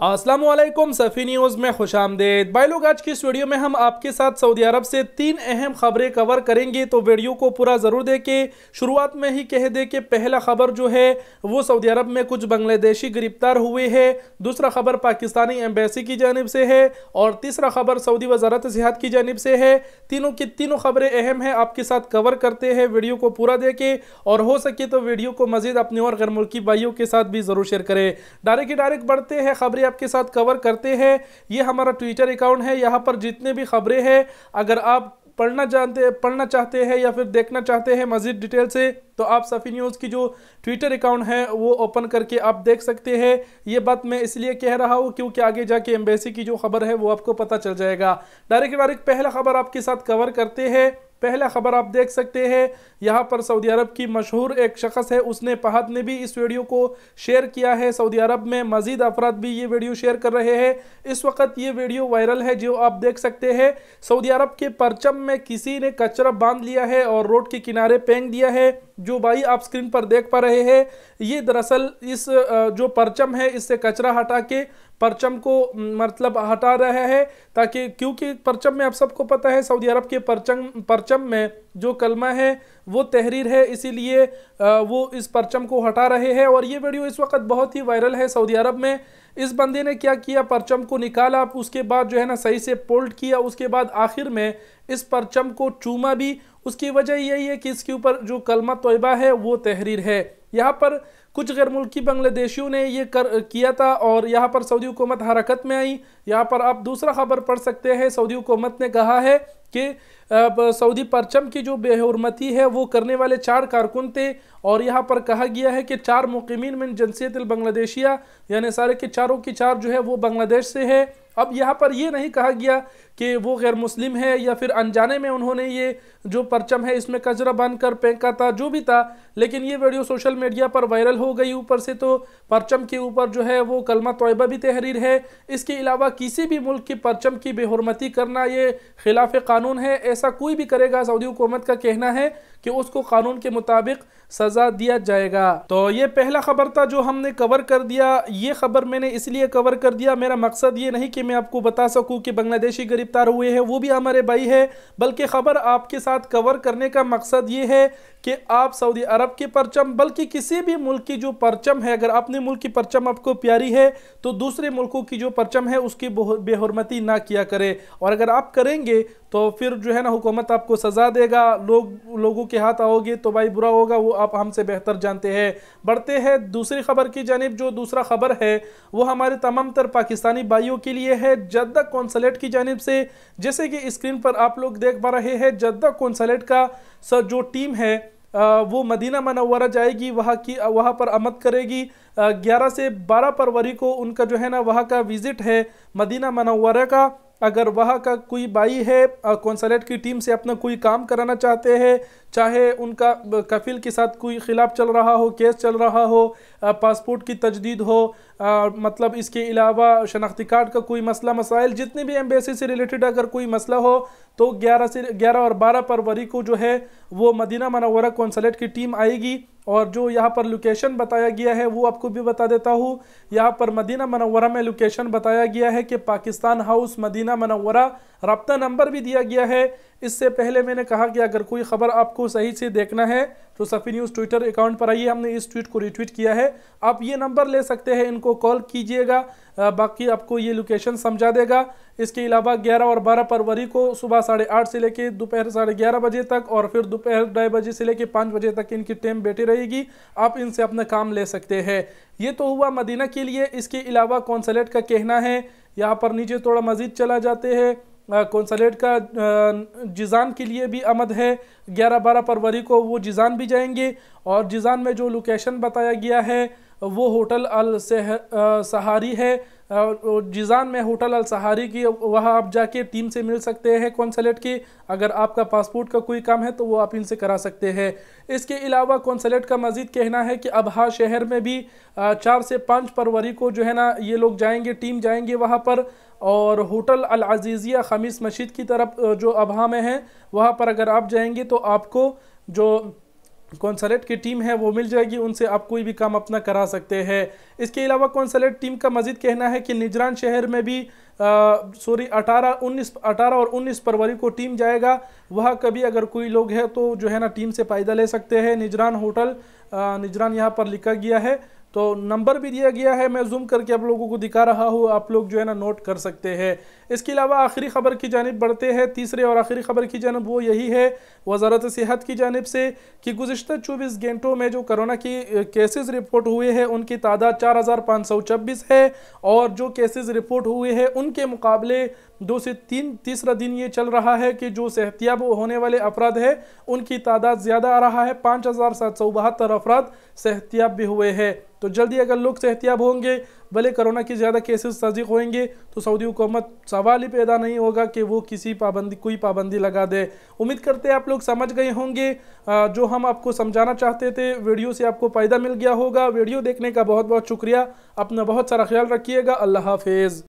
Aslam सफ़ी news में खुश आमदेद भाई लोग आज की इस वीडियो में हम आपके साथ सऊदी अरब से तीन अहम खबरें कवर करेंगे तो वीडियो को पूरा ज़रूर देखें शुरुआत में ही कह दें कि पहला खबर जो है वो सऊदी अरब में कुछ बांग्लादेशी गिरफ्तार हुए हैं दूसरा खबर पाकिस्तानी एम्बेसी की जानब से है और तीसरा खबर सऊदी वजारत सेहत की जानब से है तीनों की तीनों खबरें अहम हैं आपके साथ कवर करते हैं वीडियो को पूरा देखें और हो सके तो वीडियो को मज़ीद अपने और गैर मुल्की भाइयों के साथ भी ज़रूर शेयर करें डायरेक्ट डायरेक्ट बढ़ते हैं खबरें खबरें आपके साथ कवर करते हैं ये हमारा ट्विटर अकाउंट है यहाँ पर जितने भी खबरें हैं अगर आप पढ़ना जानते पढ़ना चाहते हैं या फिर देखना चाहते हैं मज़ीद डिटेल से तो आप सफ़ी न्यूज़ की जो ट्विटर अकाउंट है वो ओपन करके आप देख सकते हैं ये बात मैं इसलिए कह रहा हूँ क्योंकि आगे जाके एम्बेसी की जो खबर है वो आपको पता चल जाएगा डायरेक्ट डायरेक्ट पहला खबर आपके साथ कवर करते हैं पहला ख़बर आप देख सकते हैं यहाँ पर सऊदी अरब की मशहूर एक शख्स है उसने पहात ने भी इस वीडियो को शेयर किया है सऊदी अरब में मजीद अफराद भी ये वीडियो शेयर कर रहे हैं इस वक्त ये वीडियो वायरल है जो आप देख सकते हैं सऊदी अरब के परचम में किसी ने कचरा बांध लिया है और रोड के किनारे फेंक दिया है जो भाई आप स्क्रीन पर देख पा रहे हैं ये दरअसल इस जो परचम है इससे कचरा हटा के परचम को मतलब हटा रहा है ताकि क्योंकि परचम में आप सबको पता है सऊदी अरब के परचम परचम में जो कलमा है वो तहरीर है इसीलिए वो इस परचम को हटा रहे हैं और ये वीडियो इस वक्त बहुत ही वायरल है सऊदी अरब में इस बंदे ने क्या किया परचम को निकाला उसके बाद जो है ना सही से पोल्ट किया उसके बाद आखिर में इस परचम को चूमा भी उसकी वजह यही है कि इसके ऊपर जो कलमा तोयबा है वो तहरीर है यहाँ पर कुछ गैर मुल्की बांग्लादेशियों ने ये कर किया था और यहाँ पर सऊदी हुकूमत हरकत में आई यहाँ पर आप दूसरा खबर पढ़ सकते हैं सऊदी हुकूमत ने कहा है कि सऊदी परचम की जो बेहरमती है वो करने वाले चार कारकुन थे और यहाँ पर कहा गया है कि चार मुकमिन में जमसीत बांग्लादेशिया यानी सारे के चारों की चार जो है वो बांग्लादेश से है अब यहाँ पर ये नहीं कहा गया कि वो गैर मुस्लिम है या फिर अनजाने में उन्होंने ये जो परचम है इसमें कचरा बांध कर फेंका था जो भी था लेकिन ये वीडियो सोशल मीडिया पर वायरल हो गई ऊपर से तो परचम के ऊपर जो है वो कलमा तोयबा भी तहरीर है इसके अलावा किसी भी मुल्क के परचम की बेहरमती करना ये खिलाफ कानून कानून है ऐसा कोई भी करेगा सऊदी हुकूमत का कहना है कि उसको कानून के मुताबिक सज़ा दिया जाएगा तो ये पहला ख़बर था जो हमने कवर कर दिया ये ख़बर मैंने इसलिए कवर कर दिया मेरा मकसद ये नहीं कि मैं आपको बता सकूं कि बांग्लादेशी गिरफ्तार हुए हैं वो भी हमारे भाई है बल्कि ख़बर आपके साथ कवर करने का मकसद ये है कि आप सऊदी अरब के परचम बल्कि किसी भी मुल्क की जो परचम है अगर अपने मुल्क की परचम आपको प्यारी है तो दूसरे मुल्कों की जो परचम है उसकी बेहरमती ना किया करें और अगर आप करेंगे तो फिर जो है ना हुकूमत आपको सज़ा देगा लोग लोगों के हाथ आओगे तो भाई बुरा होगा वो आप हमसे बेहतर जानते हैं बढ़ते हैं दूसरी खबर की जानब जो दूसरा खबर है वो हमारे तमाम तर पाकिस्तानी भाइयों के लिए है जद्दा कौंसलेट की जानब से जैसे कि स्क्रीन पर आप लोग देख पा रहे हैं जद्दा कौंसलेट का जो टीम है वो मदीना मनवरा जाएगी वहाँ की वहाँ पर आमद करेगी 11 से 12 फरवरी को उनका जो है ना वहाँ का विज़िट है मदीना मनवरा का अगर वहाँ का कोई बाई है कौंसलेट की टीम से अपना कोई काम कराना चाहते हैं चाहे उनका कफिल के साथ कोई खिलाफ चल रहा हो केस चल रहा हो पासपोर्ट की तजदीद हो आ, मतलब इसके अलावा शनाख्ती कार्ड का कोई मसला मसाइल जितने भी एम्बेसी से रिलेटेड अगर कोई मसला हो तो 11 से 11 और 12 फरवरी को जो है वो मदीना मनवरा कौंसलेट की टीम आएगी और जो यहाँ पर लोकेशन बताया गया है वो आपको भी बता देता हूँ यहाँ पर मदीना मनवरा में लोकेशन बताया गया है कि पाकिस्तान हाउस मदीना मनवरा रबता नंबर भी दिया गया है इससे पहले मैंने कहा कि अगर कोई खबर आपको सही से देखना है तो सफ़ी न्यूज़ ट्विटर अकाउंट पर आइए हमने इस ट्वीट को रिट्वीट किया है आप ये नंबर ले सकते हैं इनको कॉल कीजिएगा बाकी आपको ये लोकेशन समझा देगा इसके अलावा 11 और 12 फरवरी को सुबह साढ़े आठ से लेकर दोपहर साढ़े ग्यारह बजे तक और फिर दोपहर ढाई बजे से लेकर पाँच बजे तक इनकी टेम बैठी रहेगी आप इनसे अपना काम ले सकते हैं ये तो हुआ मदीना के लिए इसके अलावा कौनसलेट का कहना है यहाँ पर नीचे थोड़ा मज़ीद चला जाते हैं कौंसलेट का जिज़ान के लिए भी आमद है ग्यारह बारह फरवरी को वो जिज़ान भी जाएंगे और जिज़ान में जो लोकेशन बताया गया है वो होटल अल सहारी है जिज़ान में होटल अल सहारी की वहाँ आप जाके टीम से मिल सकते हैं कौंसलेट के अगर आपका पासपोर्ट का कोई काम है तो वो आप इनसे करा सकते हैं इसके अलावा कौंसलेट का मजीद कहना है कि अबहा शहर में भी चार से पाँच फरवरी को जो है ना ये लोग जाएंगे टीम जाएंगे वहाँ पर और होटल अल अजीज़िया खमीस मस्जिद की तरफ जो अबहा में है वहाँ पर अगर आप जाएंगे तो आपको जो कौनसलेट की टीम है वो मिल जाएगी उनसे आप कोई भी काम अपना करा सकते हैं इसके अलावा कौनसलेट टीम का मजीद कहना है कि निजरान शहर में भी सॉरी अठारह उन्नीस अठारह और उन्नीस फरवरी को टीम जाएगा वहाँ कभी अगर कोई लोग है तो जो है ना टीम से फ़ायदा ले सकते हैं निजरान होटल निजरान यहाँ पर लिखा गया है तो नंबर भी दिया गया है मैं जूम करके आप लोगों को दिखा रहा हूँ आप लोग जो है ना नोट कर सकते हैं इसके अलावा आखिरी खबर की जानब बढ़ते हैं तीसरे और आखिरी खबर की जानब वो यही है वजारत सेहत की जानब से कि गुजशत चौबीस घंटों में जो करोना की केसेस रिपोर्ट हुए हैं उनकी तादाद चार हज़ार पाँच सौ छब्बीस है और जो केसेस रिपोर्ट हुए हैं उनके मुकाबले दो से तीन तीसरा दिन ये चल रहा है कि जो सेहतियाब होने वाले अफराद हैं उनकी तादाद ज़्यादा आ रहा है पाँच हज़ार सात सौ बहत्तर अफराद सेहतियाब भी हुए हैं तो जल्दी अगर लोग सेहतियाब होंगे भले कोरोना के ज़्यादा केसेस तस्दीक होंगे तो सऊदी हुकूमत सवाल ही पैदा नहीं होगा कि वो किसी पाबंदी कोई पाबंदी लगा दे उम्मीद करते हैं आप लोग समझ गए होंगे जो हम आपको समझाना चाहते थे वीडियो से आपको फ़ायदा मिल गया होगा वीडियो देखने का बहुत बहुत शुक्रिया अपना बहुत सारा ख्याल रखिएगा अल्लाह हाफिज़